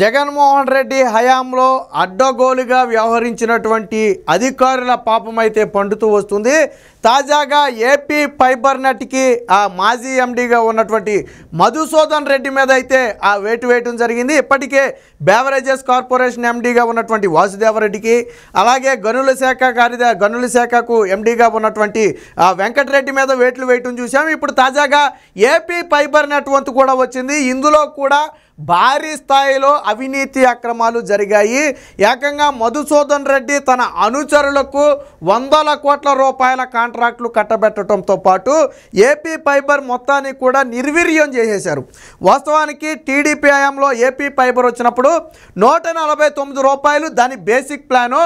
జగన్మోహన్ రెడ్డి హయాంలో అడ్డగోలుగా వ్యవహరించినటువంటి అధికారుల పాపమైతే పండుతూ వస్తుంది తాజాగా ఏపీ ఫైబర్ నెట్కి ఆ మాజీ ఎండీగా ఉన్నటువంటి మధుసూదన్ రెడ్డి మీద అయితే ఆ వేటు వేయటం జరిగింది ఇప్పటికే బేవరేజెస్ కార్పొరేషన్ ఎండీగా ఉన్నటువంటి వాసుదేవరెడ్డికి అలాగే గనుల శాఖ కార్యద గనుల శాఖకు ఎండీగా ఉన్నటువంటి వెంకటరెడ్డి మీద వేట్లు వేయటం చూసాం ఇప్పుడు తాజాగా ఏపీ ఫైబర్ నెట్ వంతు కూడా వచ్చింది ఇందులో కూడా భారీ స్థాయిలో అవినీతి అక్రమాలు జరిగాయి ఏకంగా మధుసూదన్ రెడ్డి తన అనుచరులకు వందల కోట్ల రూపాయల కాంట్రాక్టులు కట్టబెట్టడంతో పాటు ఏపీ ఫైబర్ మొత్తాన్ని కూడా నిర్వీర్యం చేసేశారు వాస్తవానికి టీడీపీ హయాంలో ఏపీ ఫైబర్ వచ్చినప్పుడు నూట నలభై తొమ్మిది రూపాయలు దాని బేసిక్ ప్లాను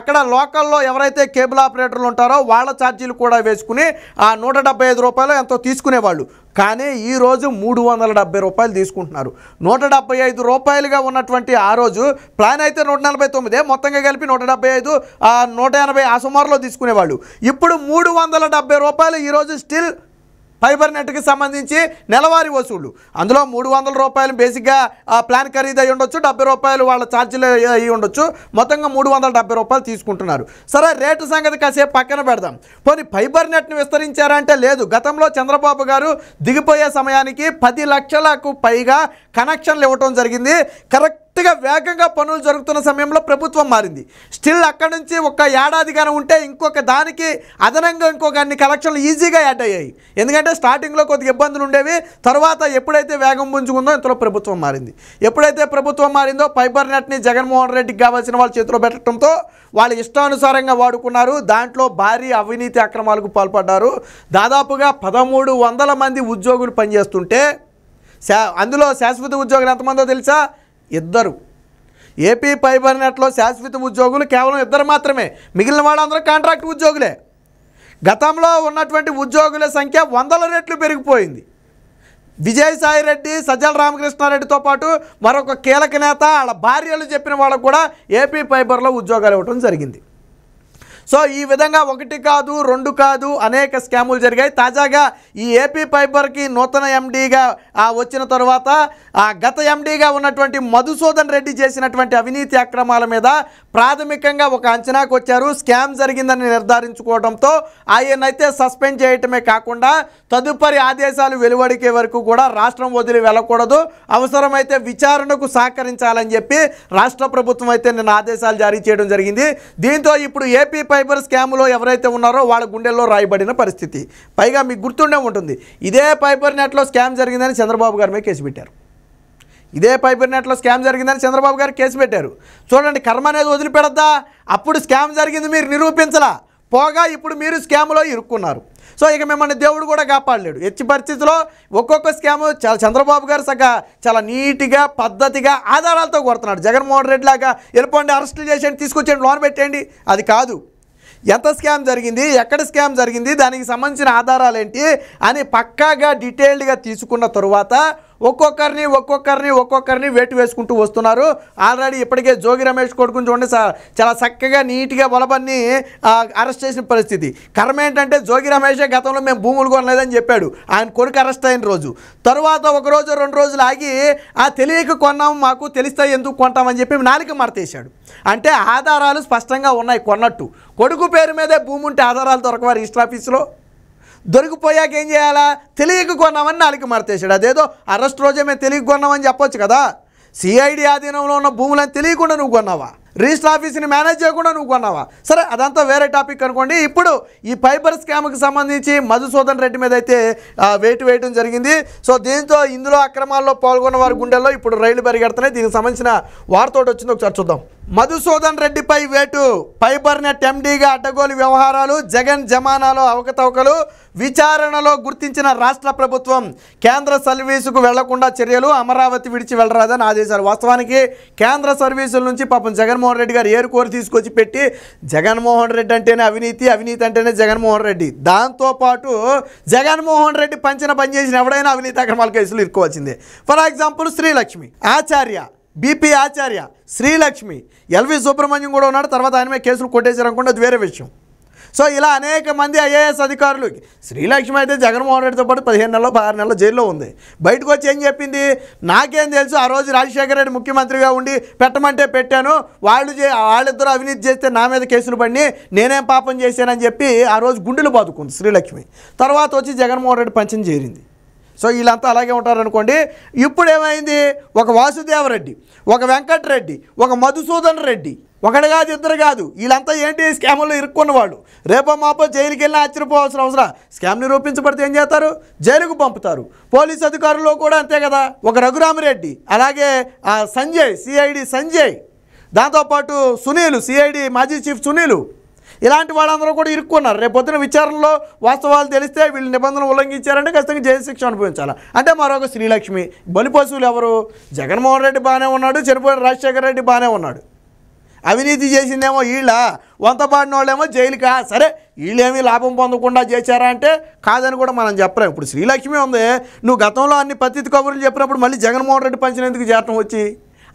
అక్కడ లోకల్లో ఎవరైతే కేబుల్ ఆపరేటర్లు ఉంటారో వాళ్ళ ఛార్జీలు కూడా వేసుకుని ఆ నూట రూపాయలు ఎంతో తీసుకునేవాళ్ళు కానీ ఈరోజు మూడు వందల డెబ్బై రూపాయలు తీసుకుంటున్నారు నూట డెబ్బై ఐదు రూపాయలుగా ఉన్నటువంటి ఆ రోజు ప్లాన్ అయితే నూట నలభై తొమ్మిదే మొత్తంగా కలిపి నూట డెబ్బై ఐదు నూట ఎనభై ఆ సుమారులో తీసుకునేవాళ్ళు ఇప్పుడు మూడు వందల డెబ్బై రూపాయలు ఈరోజు స్టిల్ ఫైబర్ నెట్కి సంబంధించి నెలవారీ వసూళ్లు అందులో మూడు వందల రూపాయలు బేసిక్గా ప్లాన్ ఖరీదు అయ్యి ఉండొచ్చు డెబ్బై రూపాయలు వాళ్ళ ఛార్జీలు అయ్యి ఉండొచ్చు మొత్తంగా మూడు వందల డెబ్బై రూపాయలు తీసుకుంటున్నారు సరే రేటు సంగతి కాసేపు పక్కన పెడదాం పోనీ ఫైబర్ నెట్ను విస్తరించారంటే లేదు గతంలో చంద్రబాబు గారు దిగిపోయే సమయానికి పది లక్షలకు పైగా కనెక్షన్లు ఇవ్వటం జరిగింది కరెక్ట్ పూర్తిగా వేగంగా పనులు జరుగుతున్న సమయంలో ప్రభుత్వం మారింది స్టిల్ అక్కడ నుంచి ఒక ఏడాదిగానే ఉంటే ఇంకొక దానికి అదనంగా ఇంకొక అన్ని కలెక్షన్లు ఈజీగా యాడ్ అయ్యాయి ఎందుకంటే స్టార్టింగ్లో కొద్దిగా ఇబ్బందులు ఉండేవి తర్వాత ఎప్పుడైతే వేగం పుంజుకుందో ఇంతలో ప్రభుత్వం మారింది ఎప్పుడైతే ప్రభుత్వం మారిందో ఫైబర్ నెట్ని జగన్మోహన్ రెడ్డికి కావాల్సిన వాళ్ళ చేతిలో పెట్టడంతో వాళ్ళు ఇష్టానుసారంగా వాడుకున్నారు దాంట్లో భారీ అవినీతి అక్రమాలకు పాల్పడ్డారు దాదాపుగా పదమూడు వందల మంది ఉద్యోగులు పనిచేస్తుంటే శా అందులో శాశ్వత ఉద్యోగులు ఎంతమందో తెలుసా ఇద్దరు ఏపీ ఫైబర్ నెట్లో శాశ్వత ఉద్యోగులు కేవలం ఇద్దరు మాత్రమే మిగిలిన వాళ్ళందరూ కాంట్రాక్ట్ ఉద్యోగులే గతంలో ఉన్నటువంటి ఉద్యోగుల సంఖ్య వందల రెట్లు పెరిగిపోయింది విజయసాయి రెడ్డి సజ్జల రామకృష్ణారెడ్డితో పాటు మరొక కీలక నేత వాళ్ళ భార్యలు చెప్పిన వాళ్ళకు కూడా ఏపీ ఫైబర్లో ఉద్యోగాలు ఇవ్వడం జరిగింది సో ఈ విధంగా ఒకటి కాదు రెండు కాదు అనేక స్కాములు జరిగాయి తాజాగా ఈ ఏపీ ఫైబర్కి నూతన ఎండీగా వచ్చిన తర్వాత ఆ గత ఎండీగా ఉన్నటువంటి మధుసూదన్ రెడ్డి చేసినటువంటి అవినీతి అక్రమాల మీద ప్రాథమికంగా ఒక అంచనాకు వచ్చారు స్కామ్ జరిగిందని నిర్ధారించుకోవడంతో ఆయనైతే సస్పెండ్ చేయటమే కాకుండా తదుపరి ఆదేశాలు వెలువడికే వరకు కూడా రాష్ట్రం వదిలి వెళ్ళకూడదు అవసరమైతే విచారణకు సహకరించాలని చెప్పి రాష్ట్ర ప్రభుత్వం అయితే నిన్న ఆదేశాలు జారీ చేయడం జరిగింది దీంతో ఇప్పుడు ఏపీ సైబర్ స్కామ్లో ఎవరైతే ఉన్నారో వాళ్ళ గుండెల్లో రాయబడిన పరిస్థితి పైగా మీకు గుర్తుండే ఉంటుంది ఇదే పైపర్ నెట్లో స్కామ్ జరిగిందని చంద్రబాబు గారి మీద కేసు పెట్టారు ఇదే పైపర్ నెట్లో స్కామ్ జరిగిందని చంద్రబాబు గారు కేసు పెట్టారు చూడండి కర్మ అనేది వదిలిపెడద్దా అప్పుడు స్కామ్ జరిగింది మీరు నిరూపించలా పోగా ఇప్పుడు మీరు స్కామ్లో ఇరుక్కున్నారు సో ఇక మిమ్మల్ని దేవుడు కూడా కాపాడలేడు ఎచ్చి పరిస్థితిలో ఒక్కొక్క స్కాము చాలా చంద్రబాబు గారు సగ చాలా నీట్గా పద్ధతిగా ఆధారాలతో కొడుతున్నాడు జగన్మోహన్ రెడ్డి లాగా వెళ్ళిపోండి అరెస్టులు చేసేయండి తీసుకొచ్చేయండి లోన్ పెట్టేయండి అది కాదు ఎంత స్కామ్ జరిగింది ఎక్కడ స్కామ్ జరిగింది దానికి సంబంధించిన ఆధారాలు ఏంటి అని పక్కాగా డీటెయిల్డ్గా తీసుకున్న తరువాత ఒక్కొక్కరిని ఒక్కొక్కరిని ఒక్కొక్కరిని వేటు వేసుకుంటూ వస్తున్నారు ఆల్రెడీ ఇప్పటికే జోగి రమేష్ కొడుకుని చూడండి చాలా చక్కగా నీట్గా బలబన్ని అరెస్ట్ చేసిన పరిస్థితి కర్మ ఏంటంటే జోగి రమేషే గతంలో మేము భూములు కొనలేదని చెప్పాడు ఆయన కొడుకు అరెస్ట్ అయిన రోజు తరువాత ఒక రోజు రెండు రోజులు ఆగి ఆ తెలియక కొన్నాము మాకు తెలిస్తే ఎందుకు కొంటామని చెప్పి నాలిక మరతేశాడు అంటే ఆధారాలు స్పష్టంగా ఉన్నాయి కొన్నట్టు కొడుకు పేరు మీదే భూమి ఉంటే ఆధారాలు దొరకవారు రిజిస్టర్ దొరికిపోయాక ఏం చేయాలా తెలియక కొన్నామని నాలుగు మార్తేశాడు అదేదో అరెస్ట్ రోజే మేము తెలియక కొన్నామని చెప్పొచ్చు కదా సిఐడి ఆధీనంలో ఉన్న భూములను తెలియకుండా నువ్వు కొన్నావా రిజిస్టర్ ఆఫీస్ని మేనేజ్ చేయకుండా నువ్వు కొన్నావా సరే అదంతా వేరే టాపిక్ అనుకోండి ఇప్పుడు ఈ ఫైబర్ స్కామ్కి సంబంధించి మధుసూదన్ రెడ్డి మీద అయితే వేటు వేయడం జరిగింది సో దీంతో ఇందులో అక్రమాల్లో పాల్గొన్న వారి గుండెల్లో ఇప్పుడు రైలు పరిగెడుతున్నాయి దీనికి సంబంధించిన వార్తోటి వచ్చింది ఒకసారి చూద్దాం మధుసూదన్ రెడ్డిపై వేటు పైబర్న టెండీగా అడ్డగోలు వ్యవహారాలు జగన్ జమానాలో అవకతవకలు విచారణలో గుర్తించిన రాష్ట్ర ప్రభుత్వం కేంద్ర సర్వీసుకు వెళ్లకుండా చర్యలు అమరావతి విడిచి వెళ్ళరాదని ఆదేశాలు వాస్తవానికి కేంద్ర సర్వీసుల నుంచి పాపం జగన్మోహన్ రెడ్డి గారు ఏరుకోరు తీసుకొచ్చి పెట్టి జగన్మోహన్ రెడ్డి అంటేనే అవినీతి అవినీతి అంటేనే జగన్మోహన్ రెడ్డి దాంతోపాటు జగన్మోహన్ రెడ్డి పంచిన పనిచేసిన ఎవడైనా అవినీతి అక్రమాల కేసులు ఇరుకోవాల్సిందే for example Srilakshmi Acharya BP Acharya Srilakshmi LV Subrahmanyam కూడా ఉన్నాడు తర్వాత ఆయన మీద కేసులు కొట్టేశారనుకుంటే అది వేరే విషయం సో ఇలా అనేక మంది ఐఏఎస్ అధికారులు శ్రీలక్ష్మి అయితే జగన్మోహన్ రెడ్డితో పాటు పదిహేను నెలలో పదహారు నెలలు జైల్లో ఉంది బయటకు వచ్చి ఏం చెప్పింది నాకేం తెలుసు ఆ రోజు రాజశేఖర రెడ్డి ముఖ్యమంత్రిగా ఉండి పెట్టమంటే పెట్టాను వాళ్ళు వాళ్ళిద్దరూ అవినీతి చేస్తే నా మీద కేసులు పడి నేనేం పాపం చేశానని చెప్పి ఆ రోజు గుండెలు బాదుకుంది శ్రీలక్ష్మి తర్వాత వచ్చి జగన్మోహన్ రెడ్డి పంచం చేరింది సో వీళ్ళంతా అలాగే ఉంటారనుకోండి ఇప్పుడు ఏమైంది ఒక వాసుదేవరెడ్డి ఒక వెంకటరెడ్డి ఒక మధుసూదన్ రెడ్డి ఒకటి కాదు ఇద్దరు కాదు వీళ్ళంతా ఏంటి స్కాములు ఇరుక్కున్న వాళ్ళు రేపో మాపో జైలుకి వెళ్ళినా ఆశ్చర్యపోవాల్సిన అవసరం స్కామ్ నిరూపించబడితే ఏం చేస్తారు జైలుకు పంపుతారు పోలీస్ అధికారులు కూడా అంతే కదా ఒక రఘురామరెడ్డి అలాగే సంజయ్ సిఐడి సంజయ్ దాంతోపాటు సునీలు సిఐడి మాజీ చీఫ్ సునీలు ఇలాంటి వాళ్ళందరూ కూడా ఇరుక్కున్నారు రేపొద్దున విచారణలో వాస్తవాలు తెలిస్తే వీళ్ళు నిబంధనలు ఉల్లంఘించారంటే ఖచ్చితంగా జైలు శిక్ష అనుభవించాలి అంటే మరొక శ్రీలక్ష్మి బలి పశువులు ఎవరు జగన్మోహన్ రెడ్డి బాగానే ఉన్నాడు చనిపోయిన రాజశేఖర రెడ్డి బాగానే ఉన్నాడు అవినీతి చేసిందేమో వీళ్ళ వంత పాడిన వాళ్ళేమో జైలుకా సరే వీళ్ళేమీ లాభం పొందకుండా చేశారా అంటే కాదని కూడా మనం చెప్పలేము ఇప్పుడు శ్రీలక్ష్మి ఉంది నువ్వు గతంలో అన్ని పత్తి కబుర్లు చెప్పినప్పుడు మళ్ళీ జగన్మోహన్ రెడ్డి పంచినందుకు చేరటం వచ్చి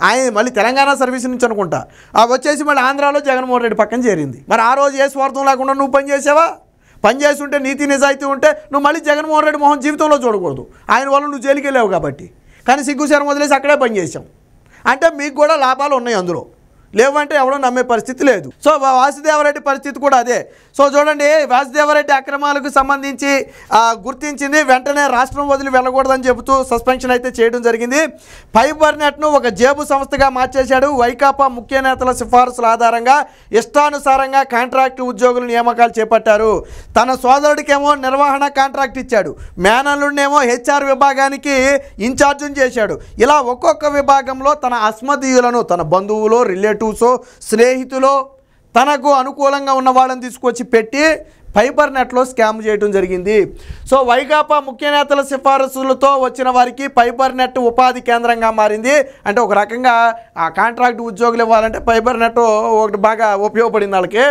ఆయన మళ్ళీ తెలంగాణ సర్వీస్ నుంచి అనుకుంటా ఆ వచ్చేసి మళ్ళీ ఆంధ్రాలో జగన్మోహన్ రెడ్డి పక్కన చేరింది మరి ఆ రోజు ఏ స్వార్థం లేకుండా నువ్వు పనిచేసావా పనిచేసి పని ఉంటే నీతి నిజాయితీ ఉంటే నువ్వు మళ్ళీ జగన్మోహన్ రెడ్డి మోహన్ జీవితంలో చూడకూడదు ఆయన వల్ల నువ్వు జైలుకి వెళ్ళావు కాబట్టి కానీ సిగ్గు వదిలేసి అక్కడే పనిచేసావు అంటే మీకు కూడా లాభాలు ఉన్నాయి అందులో లేవంటే ఎవడో నమ్మే పరిస్థితి లేదు సో వాసుదేవరెడ్డి పరిస్థితి కూడా అదే సో చూడండి వాసుదేవరెడ్డి అక్రమాలకు సంబంధించి గుర్తించింది వెంటనే రాష్ట్రం వదిలి వెళ్ళకూడదని చెబుతూ సస్పెన్షన్ అయితే చేయడం జరిగింది ఫైబర్ నెట్ను ఒక జేబు సంస్థగా మార్చేశాడు వైకాపా ముఖ్య నేతల సిఫార్సుల ఆధారంగా ఇష్టానుసారంగా కాంట్రాక్ట్ ఉద్యోగులు నియామకాలు చేపట్టారు తన సోదరుడికేమో నిర్వహణ కాంట్రాక్ట్ ఇచ్చాడు మేనల్లుడినేమో హెచ్ఆర్ విభాగానికి ఇన్ఛార్జ్ చేశాడు ఇలా ఒక్కొక్క విభాగంలో తన అస్మదీయులను తన బంధువులు రిలేటివ్ రిలేటివ్సో స్నేహితులు తనకు అనుకూలంగా ఉన్న వాళ్ళని తీసుకొచ్చి పెట్టి ఫైబర్ నెట్లో స్కామ్ చేయడం జరిగింది సో వైకాపా ముఖ్య నేతల సిఫారసులతో వచ్చిన వారికి ఫైబర్ నెట్ ఉపాధి కేంద్రంగా మారింది అంటే ఒక రకంగా ఆ కాంట్రాక్ట్ ఉద్యోగులు ఇవ్వాలంటే ఫైబర్ నెట్ ఒకటి బాగా ఉపయోగపడింది వాళ్ళకి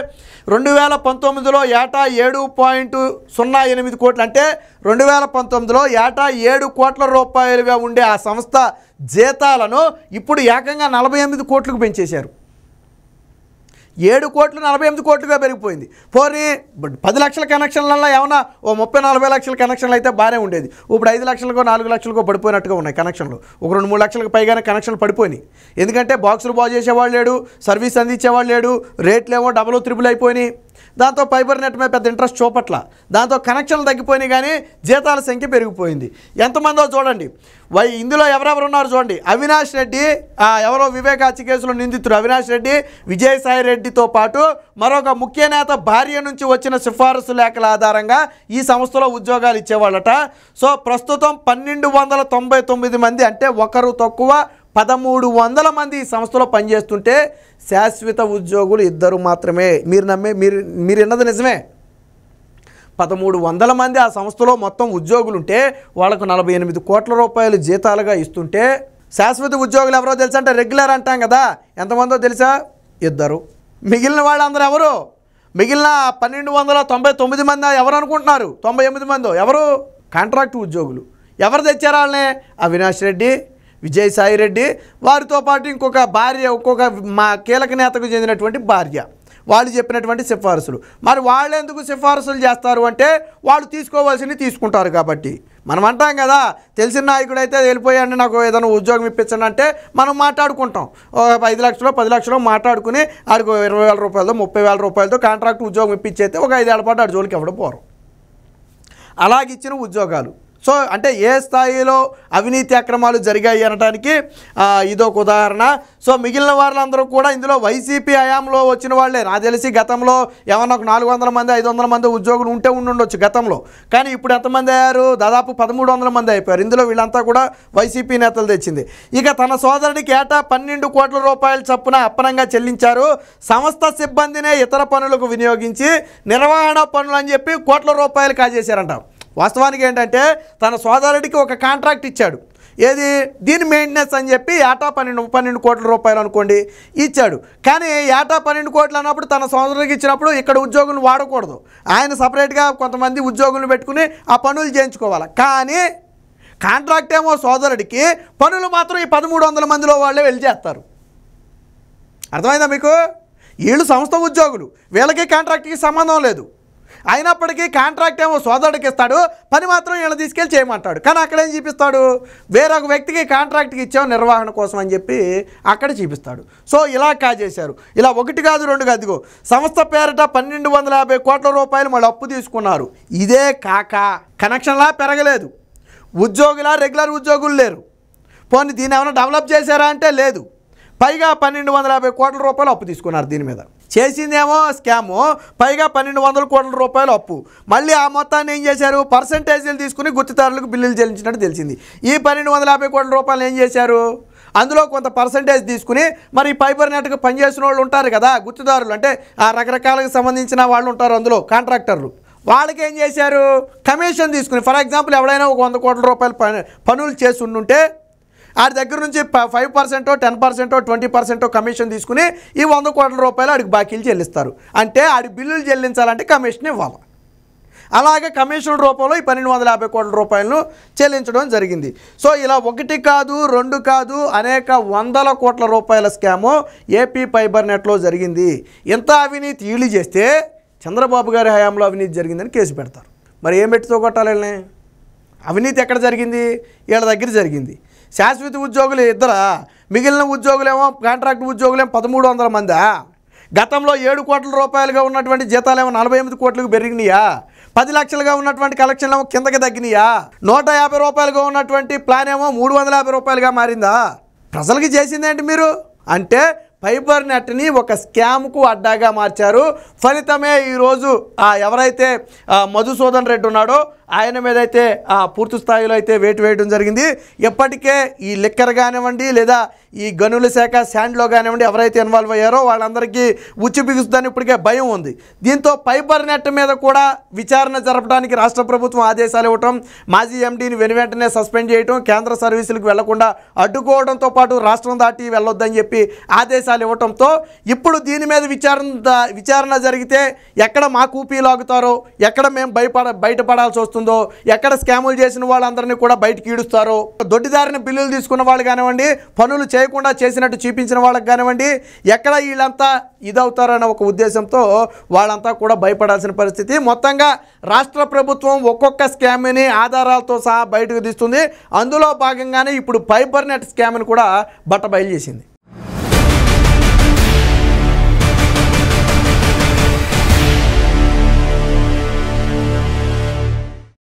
రెండు వేల పంతొమ్మిదిలో ఏటా ఏడు పాయింట్ సున్నా ఎనిమిది కోట్లు అంటే రెండు వేల పంతొమ్మిదిలో ఏటా ఏడు కోట్ల రూపాయలుగా ఉండే ఆ సంస్థ జీతాలను ఇప్పుడు ఏకంగా నలభై ఎనిమిది కోట్లకు పెంచేశారు ఏడు కోట్లు నలభై ఎనిమిది కోట్లుగా పెరిగిపోయింది పోనీ పది లక్షల కనెక్షన్లలో ఏమన్నా ఓ ముప్పై నలభై లక్షల కనెక్షన్లు అయితే బాగానే ఉండేది ఇప్పుడు ఐదు లక్షలకో నాలుగు లక్షలకో పడిపోయినట్టుగా ఉన్నాయి కనెక్షన్లు ఒక రెండు మూడు లక్షలకు పైగానే కనెక్షన్లు పడిపోయినాయి ఎందుకంటే బాక్సులు బాగు చేసేవాళ్ళు లేడు సర్వీస్ అందించేవాళ్ళు లేడు రేట్లు ఏమో డబుల్ త్రిబుల్ అయిపోయినాయి దాంతో ఫైబర్ నెట్ మీద పెద్ద ఇంట్రెస్ట్ చూపట్ల దాంతో కనెక్షన్లు తగ్గిపోయినాయి కానీ జీతాల సంఖ్య పెరిగిపోయింది ఎంతమందో చూడండి వై ఇందులో ఎవరెవరు ఉన్నారు చూడండి అవినాష్ రెడ్డి ఎవరో వివేకాచి కేసులో నిందితుడు అవినాష్ రెడ్డి విజయసాయి రెడ్డితో పాటు మరొక ముఖ్య నేత భార్య నుంచి వచ్చిన సిఫారసు లేఖల ఆధారంగా ఈ సంస్థలో ఉద్యోగాలు ఇచ్చేవాళ్ళట సో ప్రస్తుతం పన్నెండు మంది అంటే ఒకరు తక్కువ పదమూడు వందల మంది ఈ సంస్థలో పనిచేస్తుంటే శాశ్వత ఉద్యోగులు ఇద్దరు మాత్రమే మీరు నమ్మే మీరు మీరు విన్నది నిజమే పదమూడు వందల మంది ఆ సంస్థలో మొత్తం ఉద్యోగులు ఉంటే వాళ్ళకు నలభై ఎనిమిది కోట్ల రూపాయలు జీతాలుగా ఇస్తుంటే శాశ్వత ఉద్యోగులు ఎవరో తెలుసా అంటే రెగ్యులర్ అంటాం కదా ఎంతమందో తెలుసా ఇద్దరు మిగిలిన వాళ్ళందరూ ఎవరు మిగిలిన పన్నెండు వందల తొంభై తొమ్మిది మంది ఎవరు అనుకుంటున్నారు తొంభై ఎనిమిది మందో ఎవరు కాంట్రాక్ట్ ఉద్యోగులు ఎవరు తెచ్చారు వాళ్ళని అవినాష్ రెడ్డి విజయసాయిరెడ్డి వారితో పాటు ఇంకొక భార్య ఒక్కొక్క మా కీలక నేతకు చెందినటువంటి భార్య వాళ్ళు చెప్పినటువంటి సిఫారసులు మరి వాళ్ళు ఎందుకు సిఫారసులు చేస్తారు అంటే వాళ్ళు తీసుకోవాల్సింది తీసుకుంటారు కాబట్టి మనం అంటాం కదా తెలిసిన నాయకుడు అయితే వెళ్ళిపోయాడు నాకు ఏదైనా ఉద్యోగం ఇప్పించండి అంటే మనం మాట్లాడుకుంటాం ఒక ఐదు లక్షలు పది లక్షలు మాట్లాడుకుని ఆడికి ఇరవై వేల రూపాయలతో ముప్పై వేల రూపాయలతో కాంట్రాక్ట్ ఉద్యోగం ఇప్పించైతే ఒక ఐదేళ్ల పాటు ఆడు జోలికి ఎవడ పోరు అలాగిచ్చిన ఉద్యోగాలు సో అంటే ఏ స్థాయిలో అవినీతి అక్రమాలు జరిగాయి అనడానికి ఇదొక ఉదాహరణ సో మిగిలిన వాళ్ళందరూ కూడా ఇందులో వైసీపీ హయాంలో వచ్చిన వాళ్ళే నాకు తెలిసి గతంలో ఏమన్నా ఒక నాలుగు మంది ఐదు మంది ఉద్యోగులు ఉంటే ఉండుండొచ్చు గతంలో కానీ ఇప్పుడు ఎంతమంది అయ్యారు దాదాపు పదమూడు వందల మంది అయిపోయారు ఇందులో వీళ్ళంతా కూడా వైసీపీ నేతలు తెచ్చింది ఇక తన సోదరుడికి ఏటా పన్నెండు కోట్ల రూపాయల చప్పున అప్పనంగా చెల్లించారు సంస్థ సిబ్బందినే ఇతర పనులకు వినియోగించి నిర్వహణ పనులు అని చెప్పి కోట్ల రూపాయలు కాజేశారంట వాస్తవానికి ఏంటంటే తన సోదరుడికి ఒక కాంట్రాక్ట్ ఇచ్చాడు ఏది దీని మెయింటెనెన్స్ అని చెప్పి ఏటా పన్నెండు పన్నెండు కోట్ల రూపాయలు అనుకోండి ఇచ్చాడు కానీ ఏటా పన్నెండు కోట్లు అన్నప్పుడు తన సోదరుడికి ఇచ్చినప్పుడు ఇక్కడ ఉద్యోగులు వాడకూడదు ఆయన సపరేట్గా కొంతమంది ఉద్యోగులు పెట్టుకుని ఆ పనులు చేయించుకోవాలి కానీ కాంట్రాక్ట్ ఏమో సోదరుడికి పనులు మాత్రం ఈ పదమూడు వందల మందిలో వాళ్ళే వెళ్ళి చేస్తారు అర్థమైందా మీకు వీళ్ళు సంస్థ ఉద్యోగులు వీళ్ళకి కాంట్రాక్ట్కి సంబంధం లేదు అయినప్పటికీ కాంట్రాక్ట్ ఏమో సోదరుడికి ఇస్తాడు పని మాత్రం వీళ్ళని తీసుకెళ్ళి చేయమంటాడు కానీ అక్కడ ఏం చూపిస్తాడు వేరొక వ్యక్తికి కాంట్రాక్ట్కి ఇచ్చాం నిర్వహణ కోసం అని చెప్పి అక్కడ చూపిస్తాడు సో ఇలా కాజేశారు ఇలా ఒకటి కాదు రెండు కాదుగో సంస్థ పేరిట పన్నెండు వందల యాభై కోట్ల రూపాయలు మళ్ళీ అప్పు తీసుకున్నారు ఇదే కాక కనెక్షన్లా పెరగలేదు ఉద్యోగులా రెగ్యులర్ ఉద్యోగులు లేరు పోనీ దీన్ని ఏమైనా డెవలప్ చేశారా అంటే లేదు పైగా పన్నెండు వందల యాభై కోట్ల రూపాయలు అప్పు తీసుకున్నారు దీని మీద చేసిందేమో స్కాము పైగా పన్నెండు వందల కోట్ల రూపాయలు అప్పు మళ్ళీ ఆ మొత్తాన్ని ఏం చేశారు పర్సంటేజీలు తీసుకుని గుర్తుదారులకు బిల్లులు చెల్లించినట్టు తెలిసింది ఈ పన్నెండు వందల యాభై కోట్ల రూపాయలు ఏం చేశారు అందులో కొంత పర్సంటేజ్ తీసుకుని మరి పైబర్ నెట్కి పనిచేసిన వాళ్ళు ఉంటారు కదా గుర్తుదారులు అంటే ఆ రకరకాలకు సంబంధించిన వాళ్ళు ఉంటారు అందులో కాంట్రాక్టర్లు వాళ్ళకి ఏం చేశారు కమిషన్ తీసుకుని ఫర్ ఎగ్జాంపుల్ ఎవడైనా ఒక వంద కోట్ల రూపాయలు పనులు చేసి ఉండుంటే ఆ దగ్గర నుంచి ఫైవ్ పర్సెంటో టెన్ పర్సెంటో ట్వంటీ పర్సెంటో కమిషన్ తీసుకుని ఈ వంద కోట్ల రూపాయలు ఆడికి బాకీలు చెల్లిస్తారు అంటే ఆడి బిల్లులు చెల్లించాలంటే కమిషన్ ఇవ్వాలి అలాగే కమిషన్ రూపంలో ఈ పన్నెండు వందల యాభై కోట్ల రూపాయలను చెల్లించడం జరిగింది సో ఇలా ఒకటి కాదు రెండు కాదు అనేక వందల కోట్ల రూపాయల స్కాము ఏపీ ఫైబర్ నెట్లో జరిగింది ఇంత అవినీతి ఈళ్ళు చేస్తే చంద్రబాబు గారి హయాంలో అవినీతి జరిగిందని కేసు పెడతారు మరి ఏం పెట్టితో కొట్టాలి అవినీతి ఎక్కడ జరిగింది వీళ్ళ దగ్గర జరిగింది శాశ్వత ఉద్యోగులు ఇద్దరా మిగిలిన ఉద్యోగులేమో కాంట్రాక్ట్ ఉద్యోగులేమో పదమూడు వందల మందా గతంలో ఏడు కోట్ల రూపాయలుగా ఉన్నటువంటి జీతాలేమో నలభై ఎనిమిది కోట్లకు పెరిగినాయా పది లక్షలుగా ఉన్నటువంటి కలెక్షన్లు ఏమో కిందకి తగ్గినాయా నూట యాభై రూపాయలుగా ఉన్నటువంటి ప్లాన్ ఏమో మూడు వందల యాభై రూపాయలుగా మారిందా ప్రజలకి చేసిందేంటి మీరు అంటే ఫైబర్ నెట్ని ఒక స్కామ్కు అడ్డాగా మార్చారు ఫలితమే ఈరోజు ఎవరైతే మధుసూదన్ రెడ్డి ఉన్నాడో ఆయన మీద అయితే పూర్తి స్థాయిలో అయితే వేటు వేయడం జరిగింది ఎప్పటికే ఈ లిక్కర్ కానివ్వండి లేదా ఈ గనుల శాఖ శాండ్లో కానివ్వండి ఎవరైతే ఇన్వాల్వ్ అయ్యారో వాళ్ళందరికీ ఉచ్చి బిగుస్తుందని ఇప్పటికే భయం ఉంది దీంతో పైపర్ నెట్ మీద కూడా విచారణ జరపడానికి రాష్ట్ర ప్రభుత్వం ఆదేశాలు ఇవ్వటం మాజీ ఎండీని వెనువెంటనే సస్పెండ్ చేయటం కేంద్ర సర్వీసులకు వెళ్లకుండా అడ్డుకోవడంతో పాటు రాష్ట్రం దాటి వెళ్ళొద్దని చెప్పి ఆదేశాలు ఇవ్వటంతో ఇప్పుడు దీని మీద విచారణ విచారణ జరిగితే ఎక్కడ మా కూపీ లాగుతారో ఎక్కడ మేము భయపడ బయటపడాల్సి వస్తుంది వస్తుందో ఎక్కడ స్కాములు చేసిన వాళ్ళందరినీ కూడా బయటకు ఈడుస్తారో దొడ్డిదారిన బిల్లులు తీసుకున్న వాళ్ళు కానివ్వండి పనులు చేయకుండా చేసినట్టు చూపించిన వాళ్ళకి కానివ్వండి ఎక్కడ వీళ్ళంతా ఇదవుతారన్న ఒక ఉద్దేశంతో వాళ్ళంతా కూడా భయపడాల్సిన పరిస్థితి మొత్తంగా రాష్ట్ర ప్రభుత్వం ఒక్కొక్క స్కామ్ని ఆధారాలతో సహా బయటకు తీస్తుంది అందులో భాగంగానే ఇప్పుడు ఫైబర్ నెట్ స్కామ్ని కూడా బట్ట బయలు చేసింది